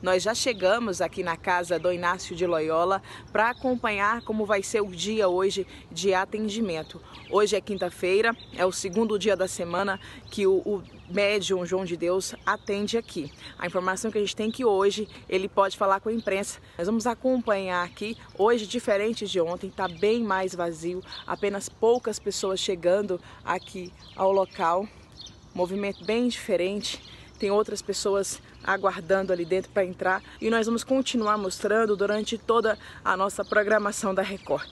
Nós já chegamos aqui na casa do Inácio de Loyola para acompanhar como vai ser o dia hoje de atendimento. Hoje é quinta-feira, é o segundo dia da semana que o, o médium João de Deus atende aqui. A informação que a gente tem é que hoje ele pode falar com a imprensa. Nós vamos acompanhar aqui. Hoje, diferente de ontem, está bem mais vazio, apenas poucas pessoas chegando aqui ao local. Movimento bem diferente tem outras pessoas aguardando ali dentro para entrar e nós vamos continuar mostrando durante toda a nossa programação da Record.